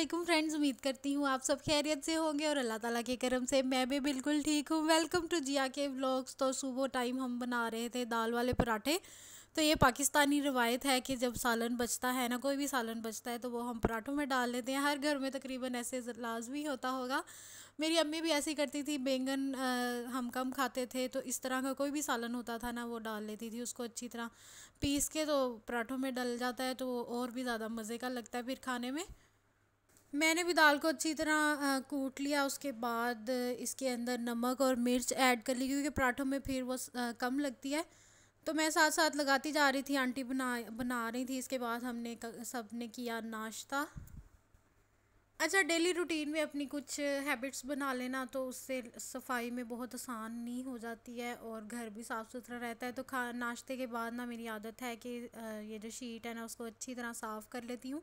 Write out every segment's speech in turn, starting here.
वालेकुम फ्रेंड्स उम्मीद करती हूँ आप सब खैरियत से होंगे और अल्लाह ताला के करम से मैं भी बिल्कुल ठीक हूँ वेलकम टू जिया के व्लॉग्स तो सुबह टाइम हम बना रहे थे दाल वाले पराठे तो ये पाकिस्तानी रवायत है कि जब सालन बचता है ना कोई भी सालन बचता है तो वो हम पराठों में डाल लेते हैं हर घर में तकरीबन ऐसे लाजमी होता होगा मेरी अम्मी भी ऐसी करती थी बैंगन हम कम खाते थे तो इस तरह का कोई भी सालन होता था ना वो डाल लेती थी उसको अच्छी तरह पीस के तो पराठों में डल जाता है तो और भी ज़्यादा मज़े का लगता है फिर खाने में मैंने भी दाल को अच्छी तरह कूट लिया उसके बाद इसके अंदर नमक और मिर्च ऐड कर ली क्योंकि पराठों में फिर वो कम लगती है तो मैं साथ साथ लगाती जा रही थी आंटी बना बना रही थी इसके बाद हमने सब ने किया नाश्ता अच्छा डेली रूटीन में अपनी कुछ हैबिट्स बना लेना तो उससे सफाई में बहुत आसानी हो जाती है और घर भी साफ़ सुथरा रहता है तो खा नाश्ते के बाद ना मेरी आदत है कि ये जो शीट है ना उसको अच्छी तरह साफ़ कर लेती हूँ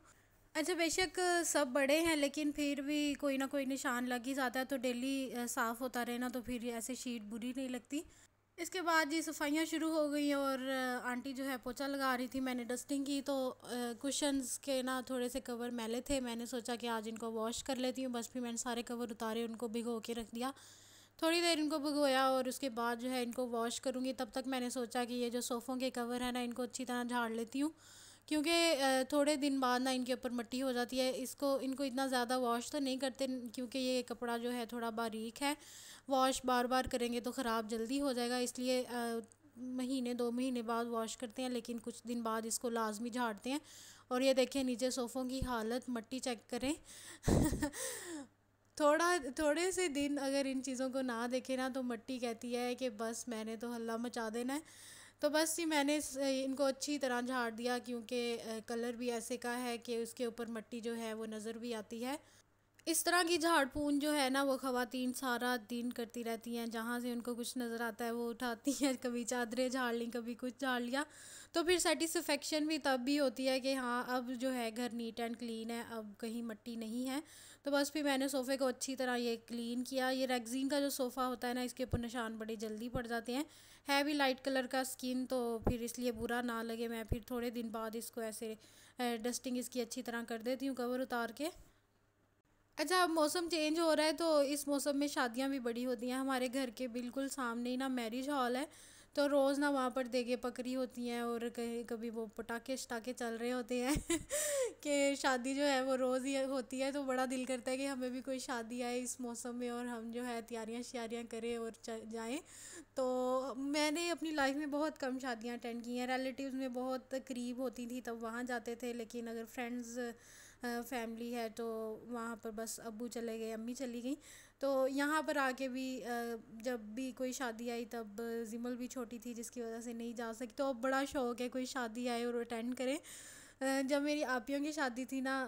अच्छा बेशक सब बड़े हैं लेकिन फिर भी कोई ना कोई निशान लग ही जाता है तो डेली साफ़ होता रहे ना तो फिर ऐसे शीट बुरी नहीं लगती इसके बाद जी सफाइयाँ शुरू हो गई और आंटी जो है पोछा लगा रही थी मैंने डस्टिंग की तो कुशंस के ना थोड़े से कवर मैले थे मैंने सोचा कि आज इनको वॉश कर लेती हूँ बस फिर मैंने सारे कवर उतारे उनको भिगो के रख दिया थोड़ी देर इनको भिगोया और उसके बाद जो है इनको वॉश करूँगी तब तक मैंने सोचा कि ये जो सोफ़ों के कवर हैं ना इनको अच्छी तरह झाड़ लेती हूँ क्योंकि थोड़े दिन बाद ना इनके ऊपर मट्टी हो जाती है इसको इनको इतना ज़्यादा वॉश तो नहीं करते क्योंकि ये कपड़ा जो है थोड़ा बारीक है वॉश बार बार करेंगे तो ख़राब जल्दी हो जाएगा इसलिए महीने दो महीने बाद वॉश करते हैं लेकिन कुछ दिन बाद इसको लाजमी झाड़ते हैं और ये देखें नीचे सोफ़ों की हालत मट्टी चेक करें थोड़ा थोड़े से दिन अगर इन चीज़ों को ना देखें ना तो मट्टी कहती है कि बस मैंने तो हल्ला मचा देना है तो बस ये मैंने इनको अच्छी तरह झाड़ दिया क्योंकि कलर भी ऐसे का है कि उसके ऊपर मट्टी जो है वो नज़र भी आती है इस तरह की झाड़ पून जो है ना वो खातन सारा दिन करती रहती हैं जहाँ से उनको कुछ नज़र आता है वो उठाती हैं कभी चादरें झाड़ ली कभी कुछ झाड़ लिया तो फिर सेटिस्फेक्शन भी तब भी होती है कि हाँ अब जो है घर नीट एंड क्लीन है अब कहीं मट्टी नहीं है तो बस फिर मैंने सोफ़े को अच्छी तरह ये क्लीन किया ये रेगजीन का जो सोफ़ा होता है ना इसके ऊपर निशान बड़े जल्दी पड़ जाते हैं हैवी लाइट कलर का स्किन तो फिर इसलिए बुरा ना लगे मैं फिर थोड़े दिन बाद इसको ऐसे डस्टिंग इसकी अच्छी तरह कर देती हूँ कवर उतार के अच्छा अब मौसम चेंज हो रहा है तो इस मौसम में शादियाँ भी बड़ी होती हैं हमारे घर के बिल्कुल सामने ही ना मैरिज हॉल है तो रोज़ ना वहाँ पर देगे पकड़ी होती हैं और कहीं कभी वो पटाखे शटाखे चल रहे होते हैं कि शादी जो है वो रोज़ ही होती है तो बड़ा दिल करता है कि हमें भी कोई शादी आए इस मौसम में और हम जो है तैयारियाँ श्यारियाँ करें और जाएँ तो मैंने अपनी लाइफ में बहुत कम शादियाँ अटेंड की हैं रिलेटिव्स में बहुत करीब होती थी तब वहाँ जाते थे लेकिन अगर फ्रेंड्स फैमिली है तो वहाँ पर बस अबू चले गए अम्मी चली गई तो यहाँ पर आके भी जब भी कोई शादी आई तब जिमल भी छोटी थी जिसकी वजह से नहीं जा सकी तो अब बड़ा शौक है कोई शादी आए और अटेंड करें जब मेरी आपियों की शादी थी ना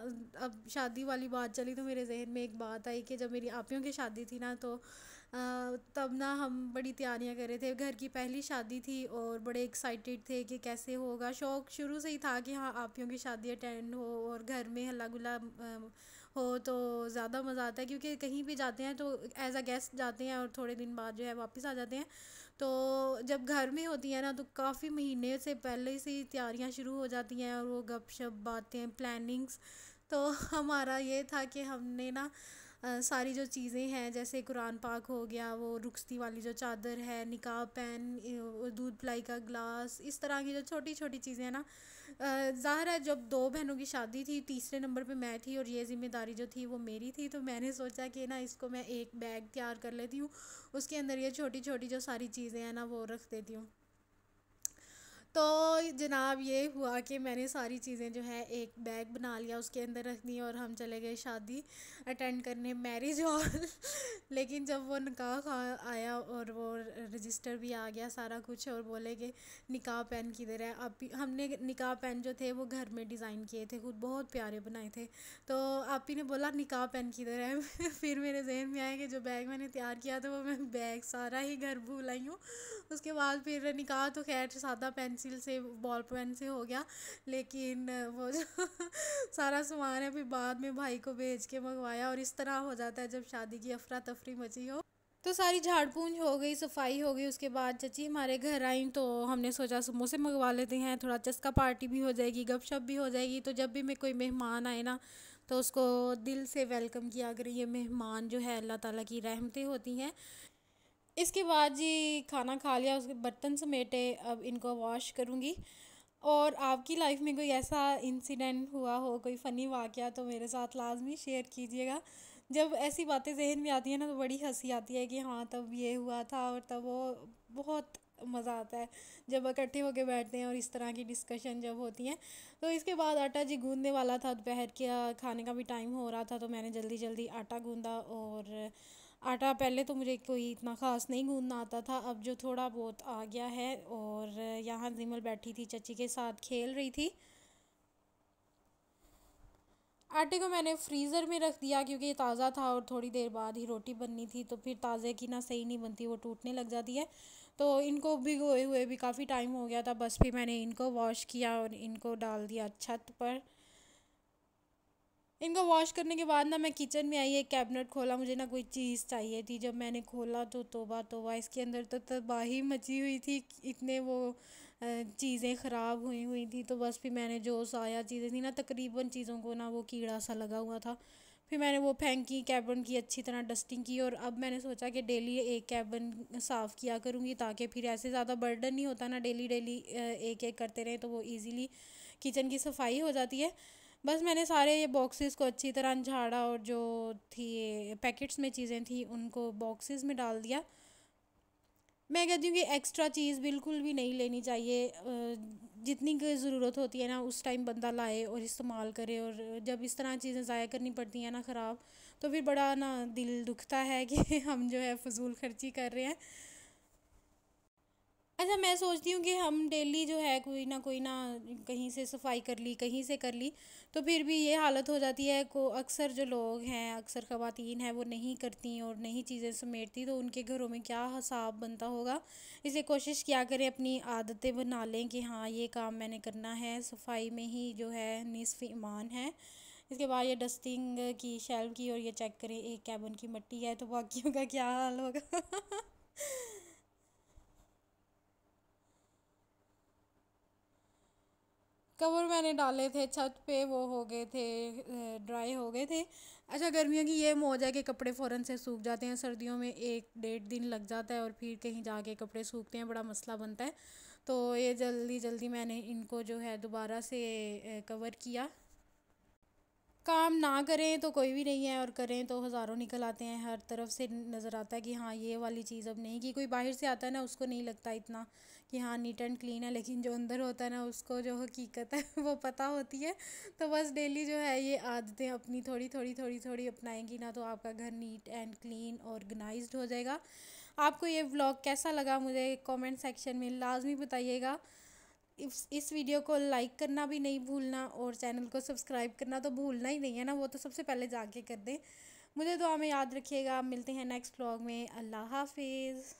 अब शादी वाली बात चली तो मेरे जहन में एक बात आई कि जब मेरी आपियों की शादी थी ना तो तब ना हम बड़ी तैयारियां कर रहे थे घर की पहली शादी थी और बड़े एक्साइटेड थे कि कैसे होगा शौक शुरू से ही था कि हाँ आपियों की शादी अटेंड हो और घर में हल्ला गुला हो तो ज़्यादा मज़ा आता है क्योंकि कहीं भी जाते हैं तो एज अ गेस्ट जाते हैं और थोड़े दिन बाद जो है वापस आ जाते हैं तो जब घर में होती है ना तो काफ़ी महीने से पहले से तैयारियाँ शुरू हो जाती हैं और वो गपशप बातें प्लानिंग्स तो हमारा ये था कि हमने ना सारी जो चीज़ें हैं जैसे कुरान पाक हो गया वो रुखती वाली जो चादर है निकाह पेन दूध प्लाई का ग्लास इस तरह की जो छोटी छोटी चीज़ें हैं ना ज़ाहिर है जब दो बहनों की शादी थी तीसरे नंबर पे मैं थी और ये ज़िम्मेदारी जो थी वो मेरी थी तो मैंने सोचा कि ना इसको मैं एक बैग तैयार कर लेती हूँ उसके अंदर ये छोटी छोटी जो सारी चीज़ें हैं ना वो रख देती हूँ तो जनाब ये हुआ कि मैंने सारी चीज़ें जो है एक बैग बना लिया उसके अंदर रख दी और हम चले गए शादी अटेंड करने मैरिज हॉल लेकिन जब वो निकाह आया और वो रजिस्टर भी आ गया सारा कुछ और बोले कि निकाह पेन किधर है आप हमने निकाह पेन जो थे वो घर में डिज़ाइन किए थे खुद बहुत प्यारे बनाए थे तो आप ही ने बोला निकाह पेन किधर है फिर मेरे जहन में आया कि जो बैग मैंने तैयार किया था वो मैं बैग सारा ही घर भूल आई हूँ उसके बाद फिर निकाह तो खैर सादा पेन पेंसिल से बॉल पेन से हो गया लेकिन वो जो सारा सामान है फिर बाद में भाई को भेज के मंगवाया और इस तरह हो जाता है जब शादी की अफरा तफरी मची हो तो सारी झाड़ पूंज हो गई सफाई हो गई उसके बाद चची हमारे घर आई तो हमने सोचा समोसे मंगवा लेते हैं थोड़ा चस्का पार्टी भी हो जाएगी गपशप भी हो जाएगी तो जब भी मैं कोई मेहमान आए ना तो उसको दिल से वेलकम किया अगर ये मेहमान जो है अल्लाह ताला की रहमतें होती हैं इसके बाद जी खाना खा लिया उसके बर्तन समेटे अब इनको वॉश करूँगी और आपकी लाइफ में कोई ऐसा इंसिडेंट हुआ हो कोई फ़नी वाक़ तो मेरे साथ लाजमी शेयर कीजिएगा जब ऐसी बातें जहन में आती हैं ना तो बड़ी हंसी आती है कि हाँ तब ये हुआ था और तब वो बहुत मज़ा आता है जब इकट्ठे होके बैठते हैं और इस तरह की डिस्कशन जब होती हैं तो इसके बाद आटा जी गूँधने वाला था दोपहर के खाने का भी टाइम हो रहा था तो मैंने जल्दी जल्दी आटा गूँधा और आटा पहले तो मुझे कोई इतना ख़ास नहीं गूंदना आता था अब जो थोड़ा बहुत आ गया है और यहाँ जिमल बैठी थी चची के साथ खेल रही थी आटे को मैंने फ्रीज़र में रख दिया क्योंकि ये ताज़ा था और थोड़ी देर बाद ही रोटी बननी थी तो फिर ताज़े की ना सही नहीं बनती वो टूटने लग जाती है तो इनको भिगोए हुए भी काफ़ी टाइम हो गया था बस फिर मैंने इनको वॉश किया और इनको डाल दिया छत पर इनको वॉश करने के बाद ना मैं किचन में आई एक कैबिनेट खोला मुझे ना कोई चीज़ चाहिए थी जब मैंने खोला तो तोबा तोबा इसके अंदर तो तबाही मची हुई थी इतने वो चीज़ें ख़राब हुई हुई थी तो बस फिर मैंने जो साया चीज़ें थी ना तकरीबन चीज़ों को ना वो कीड़ा सा लगा हुआ था फिर मैंने वो फेंकी कैबिन की अच्छी तरह डस्टिंग की और अब मैंने सोचा कि डेली एक कैबिन साफ़ किया करूँगी ताकि फिर ऐसे ज़्यादा बर्डन नहीं होता ना डेली डेली एक एक करते रहें तो वो ईज़िली किचन की सफाई हो जाती है बस मैंने सारे ये बॉक्सेस को अच्छी तरह झाड़ा और जो थी ये पैकेट्स में चीज़ें थी उनको बॉक्सेस में डाल दिया मैं कहती हूँ कि एक्स्ट्रा चीज़ बिल्कुल भी नहीं लेनी चाहिए जितनी की ज़रूरत होती है ना उस टाइम बंदा लाए और इस्तेमाल करे और जब इस तरह चीज़ें ज़ाया करनी पड़ती हैं ना ख़राब तो फिर बड़ा ना दिल दुखता है कि हम जो है फजूल खर्ची कर रहे हैं अच्छा मैं सोचती हूँ कि हम डेली जो है कोई ना कोई ना कहीं से सफाई कर ली कहीं से कर ली तो फिर भी ये हालत हो जाती है को अक्सर जो लोग हैं अक्सर ख़वातीन हैं वो नहीं करती और नहीं चीज़ें समेटती तो उनके घरों में क्या हिसाब बनता होगा इसे कोशिश किया करें अपनी आदतें बना लें कि हाँ ये काम मैंने करना है सफाई में ही जो है निसफ़ ईमान है इसके बाद ये डस्टिंग की शेल्फ की और ये चेक करें एक कैबन की मट्टी है तो बाकियों का क्या हाल होगा कवर मैंने डाले थे छत पे वो हो गए थे ड्राई हो गए थे अच्छा गर्मियों की ये मौज है कि कपड़े फ़ौरन से सूख जाते हैं सर्दियों में एक डेढ़ दिन लग जाता है और फिर कहीं जाके कपड़े सूखते हैं बड़ा मसला बनता है तो ये जल्दी जल्दी मैंने इनको जो है दोबारा से कवर किया काम ना करें तो कोई भी नहीं है और करें तो हज़ारों निकल आते हैं हर तरफ से नज़र आता है कि हाँ ये वाली चीज़ अब नहीं कि कोई बाहर से आता है ना उसको नहीं लगता इतना कि हाँ नीट एंड क्लीन है लेकिन जो अंदर होता है ना उसको जो हकीकत है वो पता होती है तो बस डेली जो है ये आदतें अपनी थोड़ी थोड़ी थोड़ी थोड़ी अपनाएंगी ना तो आपका घर नीट एंड क्लीन ऑर्गेनाइज हो जाएगा आपको ये व्लॉग कैसा लगा मुझे कमेंट सेक्शन में लाजमी बताइएगा इस इस वीडियो को लाइक करना भी नहीं भूलना और चैनल को सब्सक्राइब करना तो भूलना ही नहीं है ना वो तो सबसे पहले जाके कर दें मुझे दुआ में याद रखिएगा मिलते हैं नेक्स्ट व्लॉग में अल्लाह हाफिज़